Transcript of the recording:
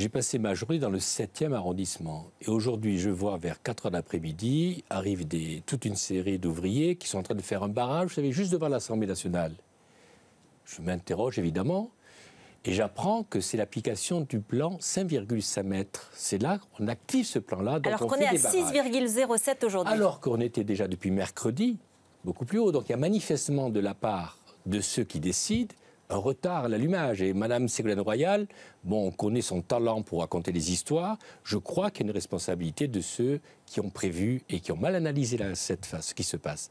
J'ai passé ma journée dans le 7e arrondissement. Et aujourd'hui, je vois vers 4 heures daprès midi arrive des, toute une série d'ouvriers qui sont en train de faire un barrage, vous savez, juste devant l'Assemblée nationale. Je m'interroge évidemment. Et j'apprends que c'est l'application du plan 5,5 mètres. C'est là qu'on active ce plan-là. Alors qu'on est à 6,07 aujourd'hui. Alors qu'on était déjà depuis mercredi beaucoup plus haut. Donc il y a manifestement de la part de ceux qui décident un retard à l'allumage. Et Madame Ségolène Royal, bon, on connaît son talent pour raconter les histoires. Je crois qu'il y a une responsabilité de ceux qui ont prévu et qui ont mal analysé cette, ce qui se passe.